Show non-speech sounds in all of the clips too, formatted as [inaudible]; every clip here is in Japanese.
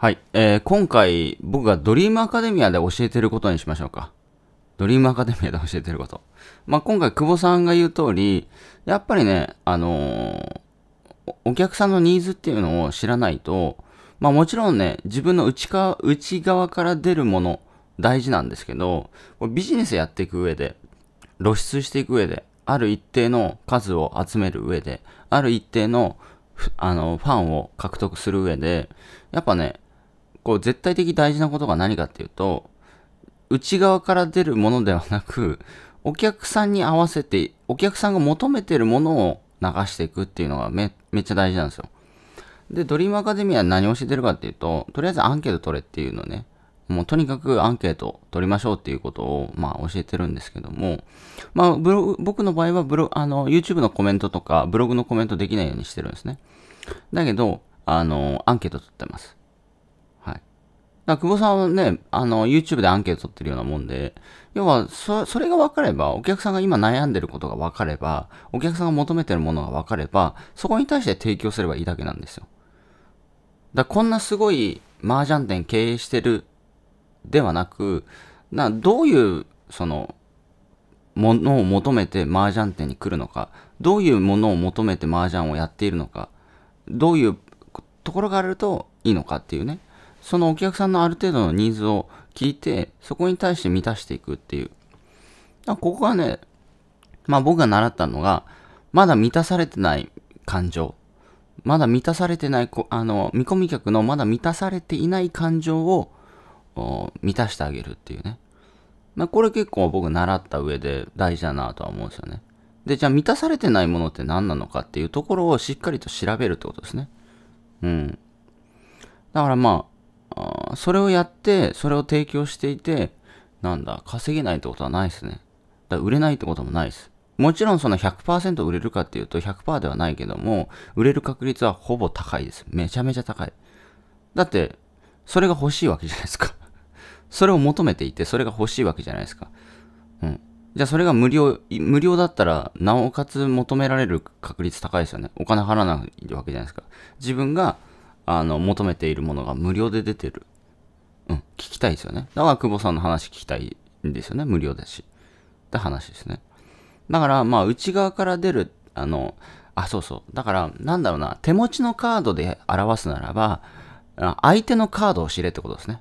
はい、えー、今回僕がドリームアカデミアで教えてることにしましょうか。ドリームアカデミアで教えてること。まあ、今回久保さんが言う通り、やっぱりね、あのー、お客さんのニーズっていうのを知らないと、まあ、もちろんね、自分の内か内側から出るもの、大事なんですけど、ビジネスやっていく上で、露出していく上で、ある一定の数を集める上で、ある一定のあのファンを獲得する上で、やっぱね、こう絶対的大事なことが何かっていうと、内側から出るものではなく、お客さんに合わせて、お客さんが求めてるものを流していくっていうのがめめっちゃ大事なんですよ。で、ドリームアカデミーは何を教えてるかっていうと、とりあえずアンケート取れっていうのね、もうとにかくアンケート取りましょうっていうことを、まあ教えてるんですけども、まあブロ僕の場合はブログ、あの YouTube のコメントとかブログのコメントできないようにしてるんですね。だけど、あの、アンケート取ってます。だ久保さんはね、あの、YouTube でアンケート取ってるようなもんで、要はそ、それが分かれば、お客さんが今悩んでることが分かれば、お客さんが求めてるものが分かれば、そこに対して提供すればいいだけなんですよ。だこんなすごい麻雀店経営してるではなく、などういう、その、ものを求めて麻雀店に来るのか、どういうものを求めて麻雀をやっているのか、どういうところがあるといいのかっていうね。そのお客さんのある程度のニーズを聞いて、そこに対して満たしていくっていう。ここがね、まあ僕が習ったのが、まだ満たされてない感情。まだ満たされてない、あの、見込み客のまだ満たされていない感情を満たしてあげるっていうね。まあこれ結構僕習った上で大事だなとは思うんですよね。で、じゃあ満たされてないものって何なのかっていうところをしっかりと調べるってことですね。うん。だからまあ、それをやって、それを提供していて、なんだ、稼げないってことはないですね。だ売れないってこともないです。もちろんその100%売れるかっていうと100%ではないけども、売れる確率はほぼ高いです。めちゃめちゃ高い。だって、それが欲しいわけじゃないですか。[laughs] それを求めていて、それが欲しいわけじゃないですか。うん。じゃあそれが無料、無料だったら、なおかつ求められる確率高いですよね。お金払わないわけじゃないですか。自分が、あの、求めているものが無料で出てる。たいですよね。だから久保さんの話聞きたいんですよね。無料だし。って話ですね。だから、まあ、内側から出る、あの、あ、そうそう。だから、なんだろうな、手持ちのカードで表すならば、相手のカードを知れってことですね。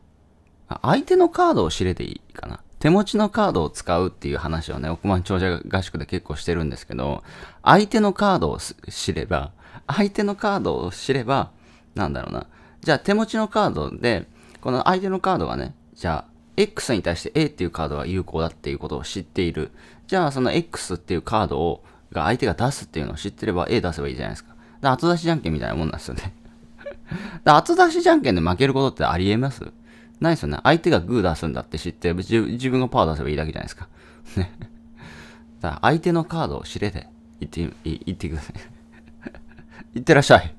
相手のカードを知れていいかな。手持ちのカードを使うっていう話をね、億万長者合宿で結構してるんですけど、相手のカードを知れば、相手のカードを知れば、なんだろうな。じゃあ手持ちのカードで、この相手のカードはね、じゃあ、X に対して A っていうカードは有効だっていうことを知っている。じゃあ、その X っていうカードを、が相手が出すっていうのを知ってれば A 出せばいいじゃないですか。で後出しじゃんけんみたいなもんなんですよねで後 [laughs] 出しじゃんけんで負けることってあり得ますないですよね。相手がグー出すんだって知って自、自分がパー出せばいいだけじゃないですか。ねだ相手のカードを知れて、言って、言ってください [laughs] 言ってらっしゃい。